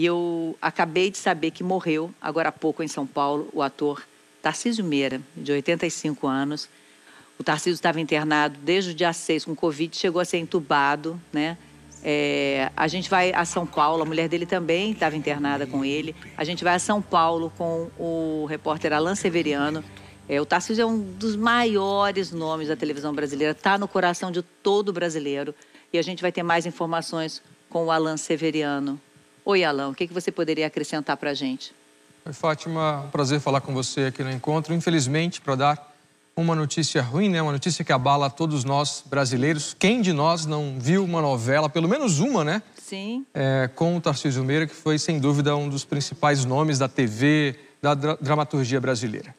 E eu acabei de saber que morreu, agora há pouco em São Paulo, o ator Tarcísio Meira, de 85 anos. O Tarcísio estava internado desde o dia 6 com Covid, chegou a ser entubado, né? É, a gente vai a São Paulo, a mulher dele também estava internada com ele. A gente vai a São Paulo com o repórter Alan Severiano. É, o Tarcísio é um dos maiores nomes da televisão brasileira, está no coração de todo brasileiro. E a gente vai ter mais informações com o Alan Severiano Oi, Alão, o que, você poderia acrescentar para a gente? Oi, Fátima, um prazer falar com você aqui no encontro. Infelizmente, para dar uma notícia ruim, né? Uma notícia que abala todos nós brasileiros. Quem de nós não viu uma novela, pelo menos uma, né? Sim. É, com o Tarcísio Meira, que foi sem dúvida um dos principais nomes da TV, da dra dramaturgia brasileira.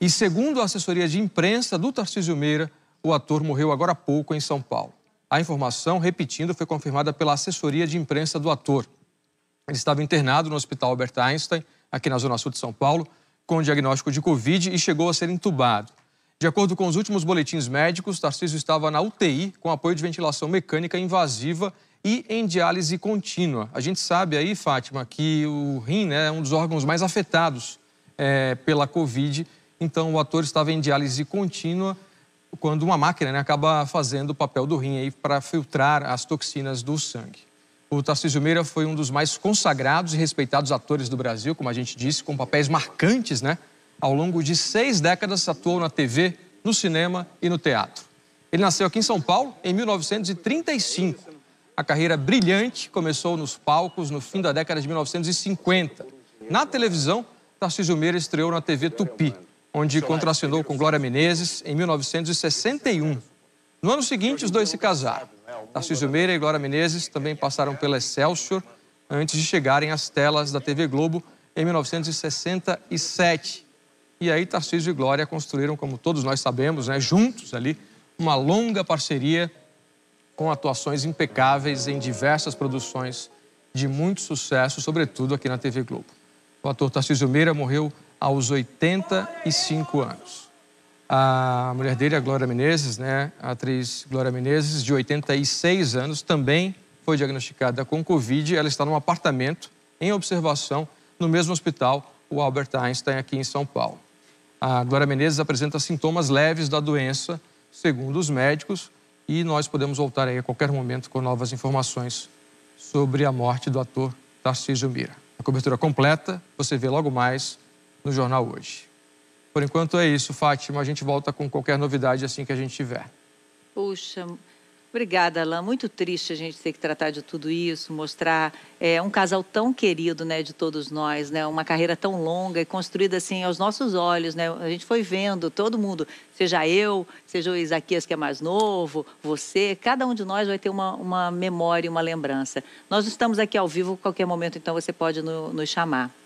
E segundo a assessoria de imprensa do Tarcísio Meira, o ator morreu agora há pouco em São Paulo. A informação, repetindo, foi confirmada pela assessoria de imprensa do ator. Ele estava internado no Hospital Albert Einstein, aqui na Zona Sul de São Paulo, com diagnóstico de Covid e chegou a ser entubado. De acordo com os últimos boletins médicos, Tarcísio estava na UTI com apoio de ventilação mecânica invasiva e em diálise contínua. A gente sabe aí, Fátima, que o rim né, é um dos órgãos mais afetados é, pela Covid. Então, o ator estava em diálise contínua quando uma máquina né, acaba fazendo o papel do rim para filtrar as toxinas do sangue. O Tarcísio Meira foi um dos mais consagrados e respeitados atores do Brasil, como a gente disse, com papéis marcantes, né? Ao longo de seis décadas atuou na TV, no cinema e no teatro. Ele nasceu aqui em São Paulo em 1935. A carreira brilhante começou nos palcos no fim da década de 1950. Na televisão, Tarcísio Meira estreou na TV Tupi, onde contracenou com Glória Menezes em 1961. No ano seguinte, os dois se casaram. Tarcísio Meira e Glória Menezes também passaram pela Excelsior antes de chegarem às telas da TV Globo em 1967. E aí Tarcísio e Glória construíram, como todos nós sabemos, né, juntos ali, uma longa parceria com atuações impecáveis em diversas produções de muito sucesso, sobretudo aqui na TV Globo. O ator Tarcísio Meira morreu aos 85 anos. A mulher dele, a Glória Menezes, né? a atriz Glória Menezes, de 86 anos, também foi diagnosticada com Covid. Ela está num apartamento em observação no mesmo hospital, o Albert Einstein, aqui em São Paulo. A Glória Menezes apresenta sintomas leves da doença, segundo os médicos, e nós podemos voltar aí a qualquer momento com novas informações sobre a morte do ator Tarcísio Mira. A cobertura completa você vê logo mais no Jornal Hoje. Por enquanto é isso, Fátima. A gente volta com qualquer novidade assim que a gente tiver. Puxa, Obrigada, Alain. Muito triste a gente ter que tratar de tudo isso, mostrar é, um casal tão querido, né, de todos nós, né, uma carreira tão longa e construída assim aos nossos olhos, né. A gente foi vendo todo mundo, seja eu, seja o Isaquias que é mais novo, você, cada um de nós vai ter uma, uma memória, uma lembrança. Nós estamos aqui ao vivo, qualquer momento, então você pode no, nos chamar.